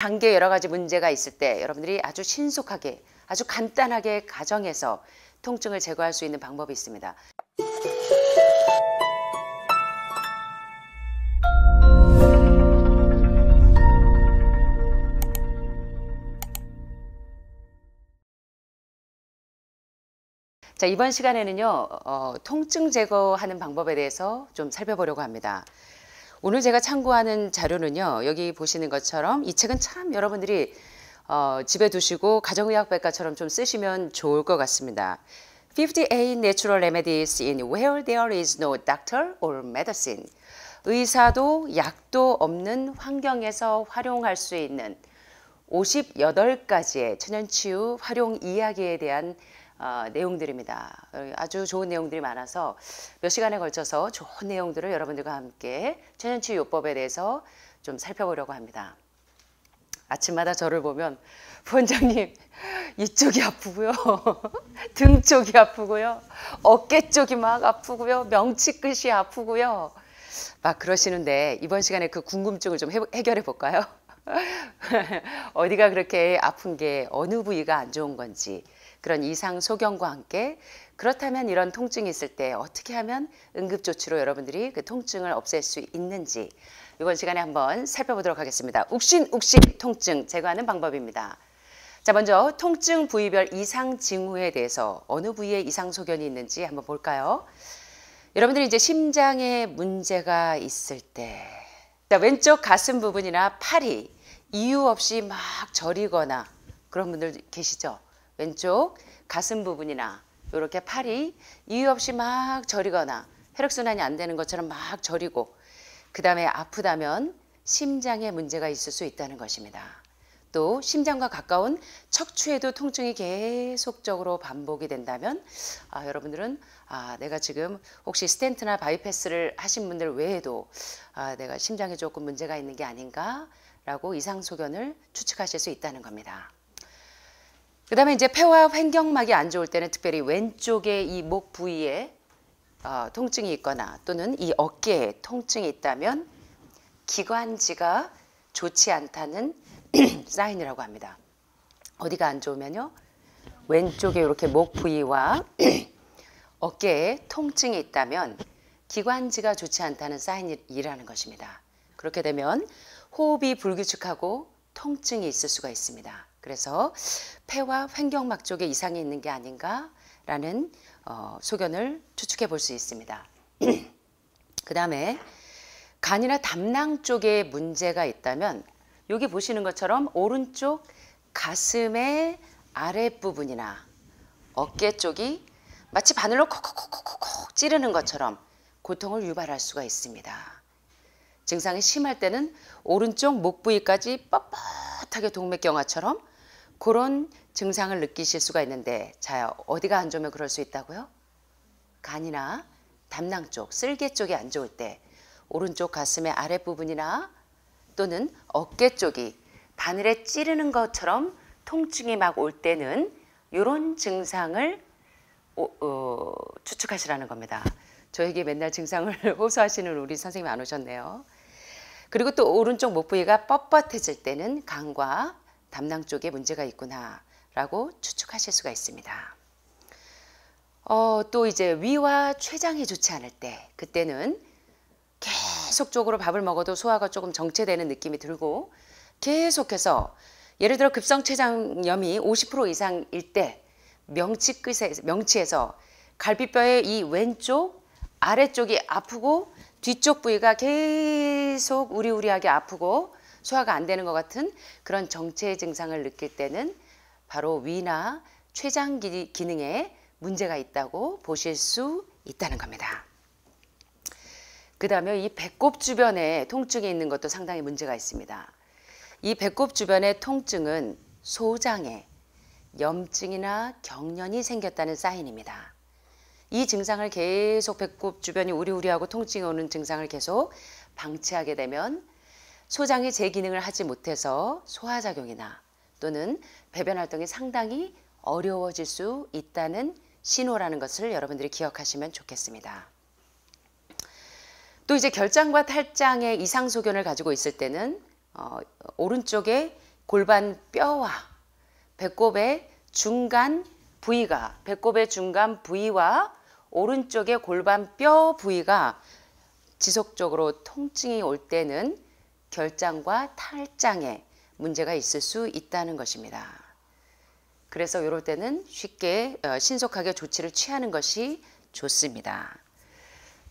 단계 여러 가지 문제가 있을 때 여러분들이 아주 신속하게 아주 간단하게 가정에서 통증을 제거할 수 있는 방법이 있습니다. 자, 이번 시간에는요, 어, 통증 제거하는 방법에 대해서 좀 살펴보려고 합니다. 오늘 제가 참고하는 자료는요. 여기 보시는 것처럼 이 책은 참 여러분들이 어, 집에 두시고 가정의학백과처럼 좀 쓰시면 좋을 것 같습니다. 58 Natural Remedies in Where There is No Doctor or Medicine. 의사도 약도 없는 환경에서 활용할 수 있는 58가지의 천연치유 활용 이야기에 대한 어, 내용들입니다. 아주 좋은 내용들이 많아서 몇 시간에 걸쳐서 좋은 내용들을 여러분들과 함께 천연치 요법에 대해서 좀 살펴보려고 합니다. 아침마다 저를 보면 부원장님 이쪽이 아프고요. 등 쪽이 아프고요. 어깨 쪽이 막 아프고요. 명치 끝이 아프고요. 막 그러시는데 이번 시간에 그 궁금증을 좀 해결해 볼까요? 어디가 그렇게 아픈 게 어느 부위가 안 좋은 건지 그런 이상 소견과 함께 그렇다면 이런 통증이 있을 때 어떻게 하면 응급조치로 여러분들이 그 통증을 없앨 수 있는지 이번 시간에 한번 살펴보도록 하겠습니다. 욱신욱신 통증 제거하는 방법입니다. 자, 먼저 통증 부위별 이상 징후에 대해서 어느 부위에 이상 소견이 있는지 한번 볼까요? 여러분들이 이제 심장에 문제가 있을 때 자, 왼쪽 가슴 부분이나 팔이 이유 없이 막 저리거나 그런 분들 계시죠? 왼쪽 가슴 부분이나 이렇게 팔이 이유 없이 막 저리거나 혈액순환이 안 되는 것처럼 막 저리고 그 다음에 아프다면 심장에 문제가 있을 수 있다는 것입니다. 또 심장과 가까운 척추에도 통증이 계속적으로 반복이 된다면 아, 여러분들은 아, 내가 지금 혹시 스탠트나 바이패스를 하신 분들 외에도 아, 내가 심장에 조금 문제가 있는 게 아닌가라고 이상 소견을 추측하실 수 있다는 겁니다. 그 다음에 이제 폐와 횡경막이 안 좋을 때는 특별히 왼쪽에 이 목 부위에 어, 통증이 있거나 또는 이 어깨에 통증이 있다면 기관지가 좋지 않다는 사인이라고 합니다. 어디가 안 좋으면요? 왼쪽에 이렇게 목 부위와 어깨에 통증이 있다면 기관지가 좋지 않다는 사인이라는 것입니다. 그렇게 되면 호흡이 불규칙하고 통증이 있을 수가 있습니다. 그래서 폐와 횡경막 쪽에 이상이 있는 게 아닌가라는 어, 소견을 추측해 볼 수 있습니다. 그 다음에 간이나 담낭 쪽에 문제가 있다면 여기 보시는 것처럼 오른쪽 가슴의 아랫부분이나 어깨 쪽이 마치 바늘로 콕콕콕콕콕 찌르는 것처럼 고통을 유발할 수가 있습니다. 증상이 심할 때는 오른쪽 목 부위까지 뻣뻣하게 동맥경화처럼 그런 증상을 느끼실 수가 있는데 자 어디가 안 좋으면 그럴 수 있다고요? 간이나 담낭 쪽, 쓸개 쪽이 안 좋을 때 오른쪽 가슴의 아랫부분이나 또는 어깨 쪽이 바늘에 찌르는 것처럼 통증이 막 올 때는 이런 증상을 오, 어, 추측하시라는 겁니다. 저에게 맨날 증상을 호소하시는 우리 선생님 안 오셨네요. 그리고 또 오른쪽 목 부위가 뻣뻣해질 때는 간과 담낭 쪽에 문제가 있구나라고 추측하실 수가 있습니다. 어, 또 이제 위와 췌장이 좋지 않을 때 그때는 계속적으로 밥을 먹어도 소화가 조금 정체되는 느낌이 들고 계속해서 예를 들어 급성 췌장염이 50% 이상일 때 명치 끝에 명치에서 갈비뼈의 이 왼쪽 아래쪽이 아프고 뒤쪽 부위가 계속 우리우리하게 아프고 소화가 안 되는 것 같은 그런 정체의 증상을 느낄 때는 바로 위나 췌장 기능에 문제가 있다고 보실 수 있다는 겁니다. 그 다음에 이 배꼽 주변에 통증이 있는 것도 상당히 문제가 있습니다. 이 배꼽 주변의 통증은 소장에 염증이나 경련이 생겼다는 사인입니다. 이 증상을 계속 배꼽 주변이 우리우리하고 통증이 오는 증상을 계속 방치하게 되면 소장이 제 기능을 하지 못해서 소화작용이나 또는 배변 활동이 상당히 어려워질 수 있다는 신호라는 것을 여러분들이 기억하시면 좋겠습니다. 또 이제 결장과 탈장의 이상 소견을 가지고 있을 때는 어, 오른쪽에 골반 뼈와 배꼽의 중간 부위가 배꼽의 중간 부위와 오른쪽의 골반 뼈 부위가 지속적으로 통증이 올 때는 결장과 탈장에 문제가 있을 수 있다는 것입니다. 그래서 이럴 때는 쉽게 어, 신속하게 조치를 취하는 것이 좋습니다.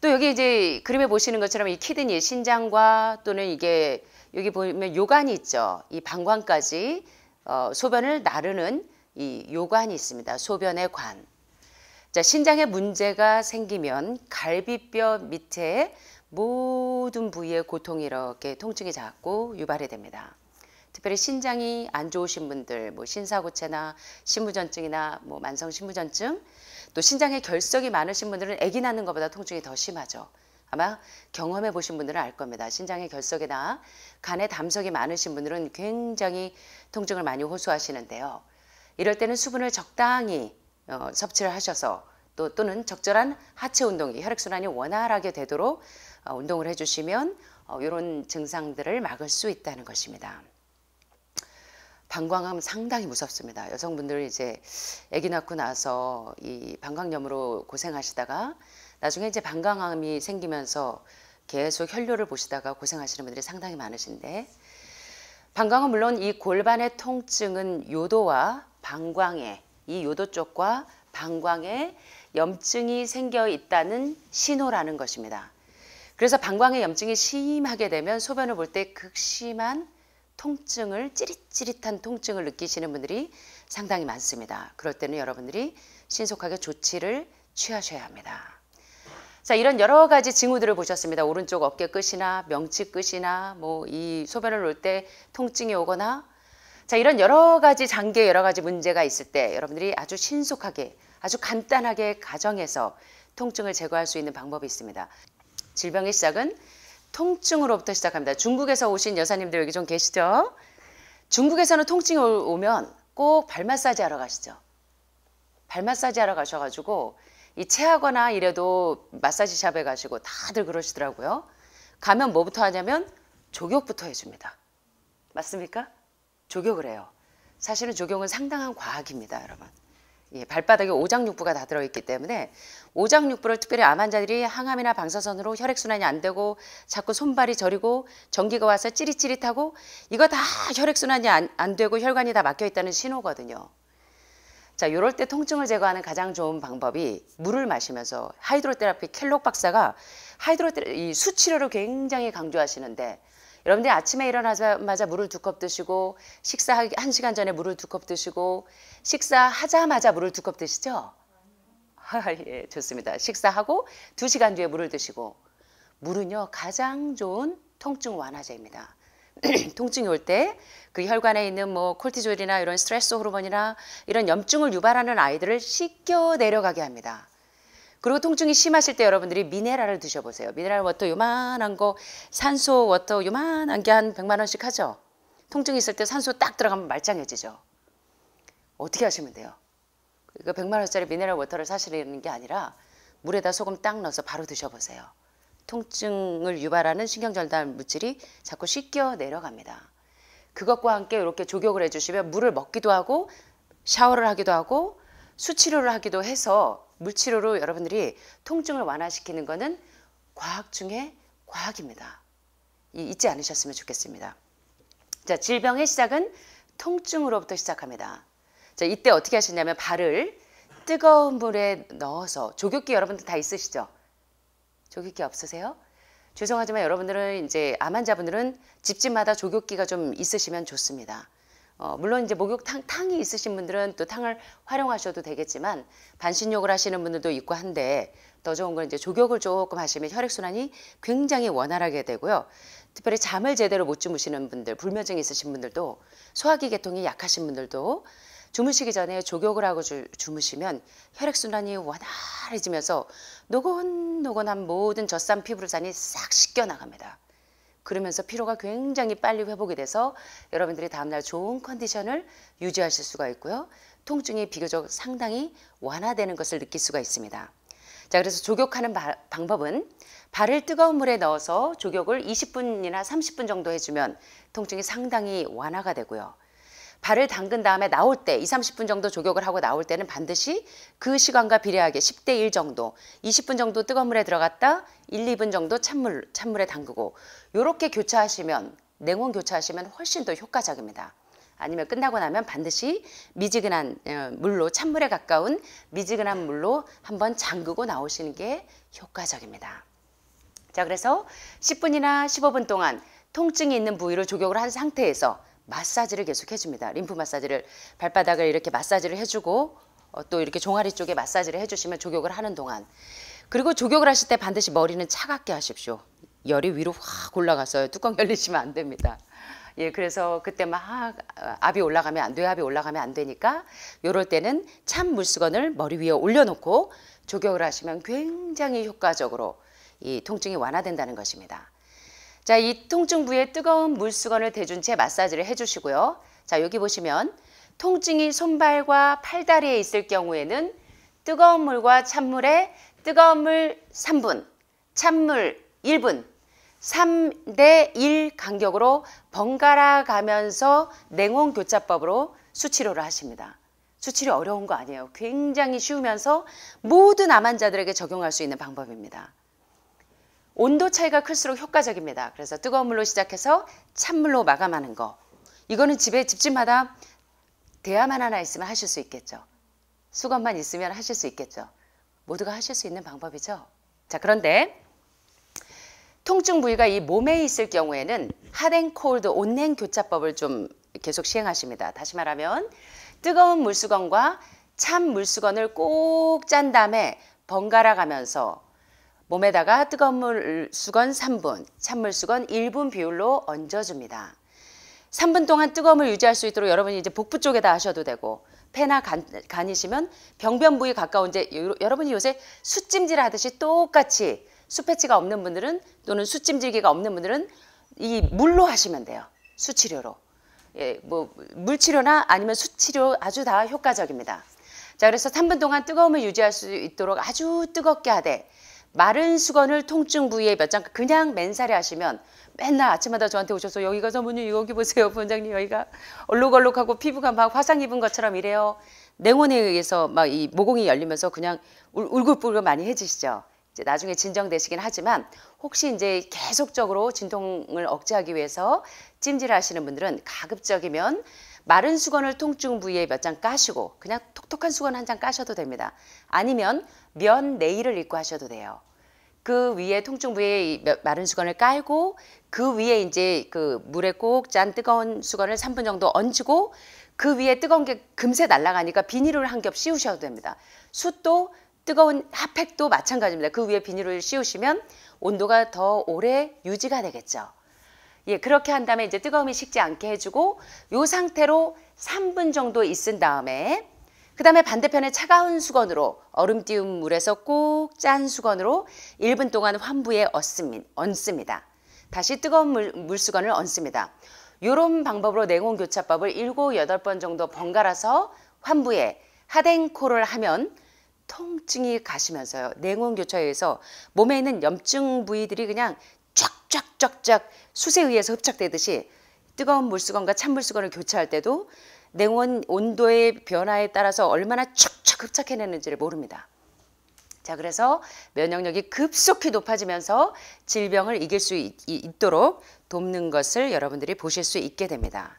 또 여기 이제 그림에 보시는 것처럼 이 키드니 신장과 또는 이게 여기 보면 요관이 있죠. 이방광까지 어, 소변을 나르는 이 요관이 있습니다. 소변의 관. 자, 신장에 문제가 생기면 갈비뼈 밑에 모든 부위의 고통이 이렇게 통증이 자꾸 유발이 됩니다. 특별히 신장이 안 좋으신 분들, 뭐신사구체나 신부전증이나 뭐 만성 신부전증, 또 신장에 결석이 많으신 분들은 아기 낳는 것보다 통증이 더 심하죠. 아마 경험해 보신 분들은 알 겁니다. 신장에 결석이나 간에 담석이 많으신 분들은 굉장히 통증을 많이 호소하시는데요. 이럴 때는 수분을 적당히 어, 섭취를 하셔서 또 또는 적절한 하체 운동이 혈액순환이 원활하게 되도록 어, 운동을 해주시면 이런 어, 증상들을 막을 수 있다는 것입니다. 방광암 상당히 무섭습니다. 여성분들 이제 아기 낳고 나서 이 방광염으로 고생하시다가 나중에 이제 방광암이 생기면서 계속 혈뇨를 보시다가 고생하시는 분들이 상당히 많으신데 방광은 물론 이 골반의 통증은 요도와 방광에 이 요도 쪽과 방광에 염증이 생겨 있다는 신호라는 것입니다. 그래서 방광의 염증이 심하게 되면 소변을 볼 때 극심한 통증을 찌릿찌릿한 통증을 느끼시는 분들이 상당히 많습니다. 그럴 때는 여러분들이 신속하게 조치를 취하셔야 합니다. 자, 이런 여러 가지 징후들을 보셨습니다. 오른쪽 어깨 끝이나 명치 끝이나 뭐 이 소변을 놓을 때 통증이 오거나 자, 이런 여러 가지 장기 여러 가지 문제가 있을 때 여러분들이 아주 신속하게 아주 간단하게 가정에서 통증을 제거할 수 있는 방법이 있습니다. 질병의 시작은 통증으로부터 시작합니다. 중국에서 오신 여사님들 여기 좀 계시죠? 중국에서는 통증이 오면 꼭 발 마사지 하러 가시죠. 발 마사지 하러 가셔가지고 이 체하거나 이래도 마사지 샵에 가시고 다들 그러시더라고요. 가면 뭐부터 하냐면 조격부터 해줍니다. 맞습니까? 조격을 해요. 사실은 조경은 상당한 과학입니다, 여러분. 예, 발바닥에 오장육부가 다 들어있기 때문에 오장육부를 특별히 암 환자들이 항암이나 방사선으로 혈액순환이 안 되고 자꾸 손발이 저리고 전기가 와서 찌릿찌릿하고 이거 다 혈액순환이 안, 안 되고 혈관이 다 막혀 있다는 신호거든요. 자, 요럴 때 통증을 제거하는 가장 좋은 방법이 물을 마시면서 하이드로테라피 켈록 박사가 하이드로테라피 수치료를 굉장히 강조하시는데 여러분들이 아침에 일어나자마자 물을 두 컵 드시고 식사하기 한 시간 전에 물을 두 컵 드시고 식사하자마자 물을 두 컵 드시죠? 아, 예, 좋습니다. 식사하고 두 시간 뒤에 물을 드시고 물은요 가장 좋은 통증 완화제입니다. 통증이 올 때 그 혈관에 있는 뭐 콜티졸이나 이런 스트레스 호르몬이나 이런 염증을 유발하는 아이들을 씻겨 내려가게 합니다. 그리고 통증이 심하실 때 여러분들이 미네랄을 드셔보세요. 미네랄 워터 요만한 거, 산소 워터 요만한 게 한 100만 원씩 하죠. 통증이 있을 때 산소 딱 들어가면 말짱해지죠. 어떻게 하시면 돼요? 그 100만 원짜리 미네랄 워터를 사시는 게 아니라 물에다 소금 딱 넣어서 바로 드셔보세요. 통증을 유발하는 신경절단 물질이 자꾸 씻겨 내려갑니다. 그것과 함께 이렇게 조격을 해주시면 물을 먹기도 하고 샤워를 하기도 하고 수치료를 하기도 해서 물치료로 여러분들이 통증을 완화시키는 것은 과학 중에 과학입니다. 잊지 않으셨으면 좋겠습니다. 자, 질병의 시작은 통증으로부터 시작합니다. 자, 이때 어떻게 하시냐면 발을 뜨거운 물에 넣어서 조교기 여러분들 다 있으시죠? 조교기 없으세요? 죄송하지만 여러분들은 이제 암환자분들은 집집마다 조교기가 좀 있으시면 좋습니다. 어, 물론 이제 목욕탕 탕이 있으신 분들은 또 탕을 활용하셔도 되겠지만 반신욕을 하시는 분들도 있고 한데 더 좋은 건 이제 조격을 조금 하시면 혈액 순환이 굉장히 원활하게 되고요. 특별히 잠을 제대로 못 주무시는 분들, 불면증 있으신 분들도 소화기 계통이 약하신 분들도 주무시기 전에 조격을 하고 주, 주 무시면 혈액순환이 원활해지면서 노곤노곤한 모든 젖산 피부를 산이 싹 씻겨나갑니다. 그러면서 피로가 굉장히 빨리 회복이 돼서 여러분들이 다음날 좋은 컨디션을 유지하실 수가 있고요. 통증이 비교적 상당히 완화되는 것을 느낄 수가 있습니다. 자, 그래서 조격하는 바, 방법은 발을 뜨거운 물에 넣어서 조격을 20분이나 30분 정도 해주면 통증이 상당히 완화가 되고요. 발을 담근 다음에 나올 때 2, 30분 정도 조격을 하고 나올 때는 반드시 그 시간과 비례하게 10대 1 정도 20분 정도 뜨거운 물에 들어갔다 1, 2분 정도 찬물, 찬물에 담그고 요렇게 교차하시면 냉온 교차하시면 훨씬 더 효과적입니다. 아니면 끝나고 나면 반드시 미지근한 어, 물로 찬물에 가까운 미지근한 물로 한번 잠그고 나오시는 게 효과적입니다. 자 그래서 10분이나 15분 동안 통증이 있는 부위로 조격을 한 상태에서 마사지를 계속 해줍니다. 림프 마사지를 발바닥을 이렇게 마사지를 해주고 어, 또 이렇게 종아리 쪽에 마사지를 해주시면 조격을 하는 동안 그리고 조격을 하실 때 반드시 머리는 차갑게 하십시오. 열이 위로 확 올라가서요. 뚜껑 열리시면 안 됩니다. 예, 그래서 그때 막 아, 압이 올라가면 안 돼요. 압이 올라가면 안 되니까 요럴 때는 찬 물수건을 머리 위에 올려놓고 조격을 하시면 굉장히 효과적으로 이 통증이 완화된다는 것입니다. 자, 이 통증 부위에 뜨거운 물수건을 대준 채 마사지를 해주시고요. 자, 여기 보시면 통증이 손발과 팔다리에 있을 경우에는 뜨거운 물과 찬물에 뜨거운 물 3분, 찬물 1분, 3대 1 간격으로 번갈아 가면서 냉온 교차법으로 수치료를 하십니다. 수치료 어려운 거 아니에요. 굉장히 쉬우면서 모든 암환자들에게 적용할 수 있는 방법입니다. 온도 차이가 클수록 효과적입니다. 그래서 뜨거운 물로 시작해서 찬물로 마감하는 거. 이거는 집에 집집마다 대화만 하나 있으면 하실 수 있겠죠. 수건만 있으면 하실 수 있겠죠. 모두가 하실 수 있는 방법이죠. 자, 그런데 통증 부위가 이 몸에 있을 경우에는 하앤 콜드 온냉 교차법을 좀 계속 시행하십니다. 다시 말하면 뜨거운 물수건과 찬 물수건을 꼭 짠 다음에 번갈아 가면서 몸에다가 뜨거운 물 수건 3분, 찬물 수건 1분 비율로 얹어줍니다. 3분 동안 뜨거움을 유지할 수 있도록 여러분이 이제 복부 쪽에다 하셔도 되고 폐나 간, 간이시면 병변 부위 가까운 이제 요, 여러분이 요새 숯찜질 하듯이 똑같이 수패치가 없는 분들은 또는 숯찜질기가 없는 분들은 이 물로 하시면 돼요. 수치료로. 예, 뭐 물치료나 아니면 수치료 아주 다 효과적입니다. 자, 그래서 3분 동안 뜨거움을 유지할 수 있도록 아주 뜨겁게 하되 마른 수건을 통증 부위에 몇 장 그냥 맨살에 하시면 맨날 아침마다 저한테 오셔서 여기가 사모님 여기 보세요 부원장님 여기가 얼룩얼룩하고 피부가 막 화상 입은 것처럼 이래요 냉온에 의해서 막 이 모공이 열리면서 그냥 울, 울긋불긋 많이 해지시죠 이제 나중에 진정되시긴 하지만 혹시 이제 계속적으로 진통을 억제하기 위해서 찜질하시는 분들은 가급적이면 마른 수건을 통증 부위에 몇 장 까시고 그냥 톡톡한 수건 한 장 까셔도 됩니다. 아니면 면 네일을 입고 하셔도 돼요. 그 위에 통증 부위에 마른 수건을 깔고 그 위에 이제 그 물에 꼭 짠 뜨거운 수건을 3분 정도 얹고 그 위에 뜨거운 게 금세 날아가니까 비닐을 한 겹 씌우셔도 됩니다. 숯도 뜨거운 핫팩도 마찬가지입니다. 그 위에 비닐을 씌우시면 온도가 더 오래 유지가 되겠죠. 예, 그렇게 한 다음에 이제 뜨거움이 식지 않게 해주고 요 상태로 3분 정도 있은 다음에 그 다음에 반대편에 차가운 수건으로 얼음 띄운 물에서 꾹 짠 수건으로 1분 동안 환부에 얹습니다. 다시 뜨거운 물, 물수건을 얹습니다. 요런 방법으로 냉온교차법을 7, 8번 정도 번갈아서 환부에 하댕코를 하면 통증이 가시면서요. 냉온교차에 의해서 몸에 있는 염증 부위들이 그냥 쫙쫙쫙쫙 숯에 의해서 흡착되듯이 뜨거운 물수건과 찬물수건을 교체할 때도 냉온 온도의 변화에 따라서 얼마나 축축 흡착해내는지를 모릅니다. 자, 그래서 면역력이 급속히 높아지면서 질병을 이길 수 있, 도록 돕는 것을 여러분들이 보실 수 있게 됩니다.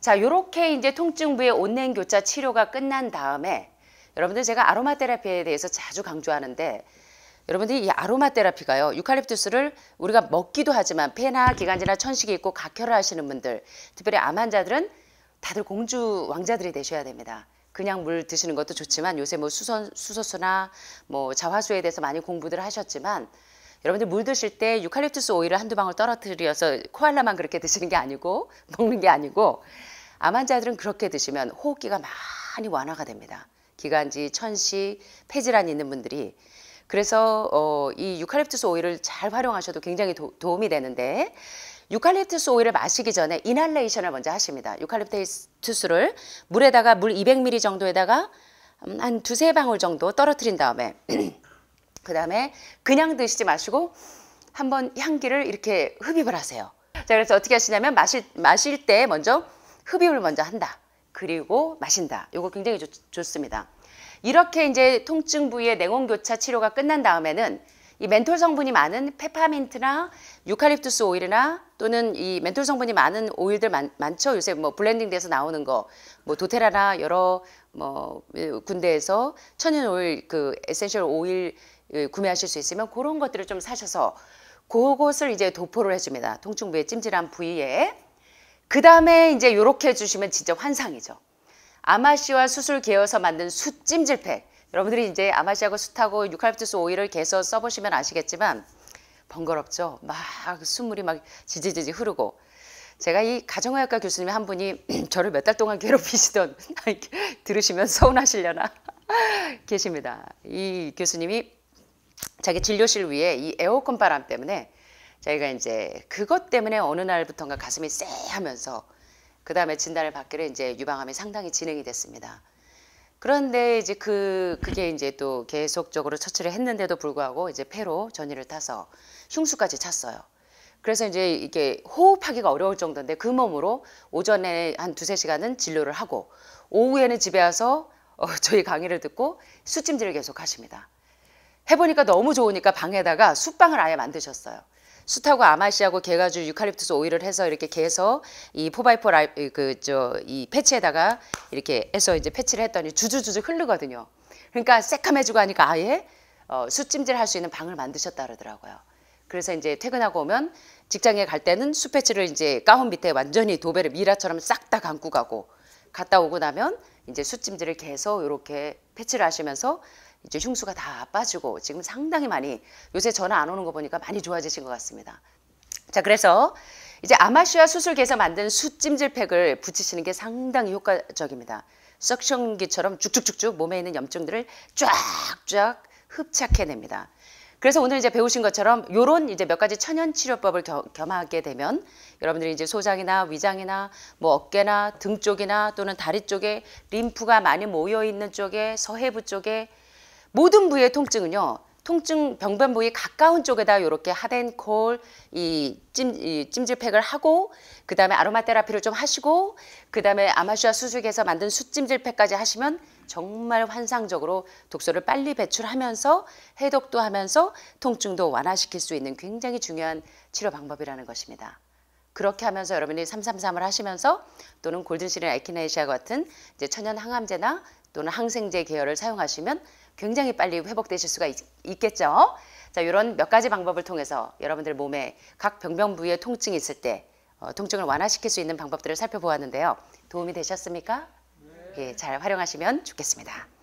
자, 요렇게 이제 통증 부의 온냉 교차 치료가 끝난 다음에 여러분들 제가 아로마 테라피에 대해서 자주 강조하는데 여러분들이 아로마 테라피가요. 유칼립투스를 우리가 먹기도 하지만 폐나 기관지나 천식이 있고 각혈을 하시는 분들, 특별히 암 환자들은 다들 공주 왕자들이 되셔야 됩니다. 그냥 물 드시는 것도 좋지만 요새 뭐 수선, 수소수나 뭐 자화수에 대해서 많이 공부들 하셨지만 여러분들 물 드실 때 유칼립투스 오일을 한두 방울 떨어뜨려서 코알라만 그렇게 드시는 게 아니고 먹는 게 아니고 암 환자들은 그렇게 드시면 호흡기가 많이 완화가 됩니다. 기관지, 천식, 폐질환이 있는 분들이 그래서 어, 이 유칼립투스 오일을 잘 활용하셔도 굉장히 도, 도움이 되는데 유칼립투스 오일을 마시기 전에 이날레이션을 먼저 하십니다. 유칼립투스를 물에다가 물 200ml 정도에다가 음, 한 두세 방울 정도 떨어뜨린 다음에 그 다음에 그냥 드시지 마시고 한번 향기를 이렇게 흡입을 하세요. 자 그래서 어떻게 하시냐면 마실, 마실 때 먼저 흡입을 먼저 한다. 그리고 마신다. 이거 굉장히 좋, 좋습니다. 이렇게 이제 통증 부위의 냉온 교차 치료가 끝난 다음에는 이 멘톨 성분이 많은 페파민트나 유칼립투스 오일이나 또는 이 멘톨 성분이 많은 오일들 많, 죠 요새 뭐 블렌딩 돼서 나오는 거, 뭐 도테라나 여러 뭐군대에서 예, 천연 오일 그 에센셜 오일 예, 구매하실 수 있으면 그런 것들을 좀 사셔서 그것을 이제 도포를 해줍니다. 통증 부에 위 찜질한 부위에. 그 다음에 이제 요렇게 해주시면 진짜 환상이죠. 아마씨와 숯을 개어서 만든 숯 찜질팩. 여러분들이 이제 아마씨하고 숯하고 유칼립투스 오일을 개서 써보시면 아시겠지만 번거롭죠. 막 숯물이 막 지지지지 흐르고. 제가 이 가정의학과 교수님이 한 분이 저를 몇 달 동안 괴롭히시던 들으시면 서운하시려나 계십니다. 이 교수님이 자기 진료실 위에 이 에어컨 바람 때문에 저희가 이제 그것 때문에 어느 날부턴가 가슴이 쎄하면서 그 다음에 진단을 받기로 이제 유방암이 상당히 진행이 됐습니다. 그런데 이제 그 그게 이제 또 계속적으로 처치를 했는데도 불구하고 이제 폐로 전이를 타서 흉수까지 찼어요. 그래서 이제 이게 호흡하기가 어려울 정도인데 그 몸으로 오전에 한 두세 시간은 진료를 하고 오후에는 집에 와서 어, 저희 강의를 듣고 수찜질을 계속 하십니다. 해보니까 너무 좋으니까 방에다가 숙방을 아예 만드셨어요. 숯하고 아마시하고 개가주 유칼립투스 오일을 해서 이렇게 개서 이 포바이포 라이 그저 이 패치에다가 이렇게 해서 이제 패치를 했더니 주주주주 흐르거든요. 그러니까 새카매지고 하니까 아예 어, 숯찜질 할 수 있는 방을 만드셨다 그러더라고요. 그래서 이제 퇴근하고 오면 직장에 갈 때는 숯패치를 이제 가운 밑에 완전히 도배를 미라처럼 싹 다 감고 가고 갔다 오고 나면 이제 숯찜질을 계속 이렇게 패치를 하시면서 이제 흉수가 다 빠지고 지금 상당히 많이 요새 전화 안 오는 거 보니까 많이 좋아지신 것 같습니다. 자, 그래서 이제 아마시아 수술기에서 만든 숯찜질팩을 붙이시는 게 상당히 효과적입니다. 석션기처럼 쭉쭉쭉쭉 몸에 있는 염증들을 쫙쫙 흡착해냅니다. 그래서 오늘 이제 배우신 것처럼 요런 이제 몇 가지 천연 치료법을 겸하게 되면 여러분들이 이제 소장이나 위장이나 뭐 어깨나 등 쪽이나 또는 다리 쪽에 림프가 많이 모여 있는 쪽에 서해부 쪽에 모든 부위의 통증은요. 통증 병변 부위 가까운 쪽에다 이렇게 하덴콜 이, 찜, 이 찜질팩을 하고 그다음에 아로마 테라피를 좀 하시고 그다음에 아마슈아 수술에서 만든 숯찜질팩까지 하시면 정말 환상적으로 독소를 빨리 배출하면서 해독도 하면서 통증도 완화시킬 수 있는 굉장히 중요한 치료 방법이라는 것입니다. 그렇게 하면서 여러분이 333을 하시면서 또는 골든실린 에키네시아 같은 이제 천연 항암제나 또는 항생제 계열을 사용하시면 굉장히 빨리 회복되실 수가 있, 있겠죠. 자, 이런 몇 가지 방법을 통해서 여러분들 몸에 각 병변 부위에 통증이 있을 때 어, 통증을 완화시킬 수 있는 방법들을 살펴보았는데요. 도움이 되셨습니까? 예, 잘 활용하시면 좋겠습니다.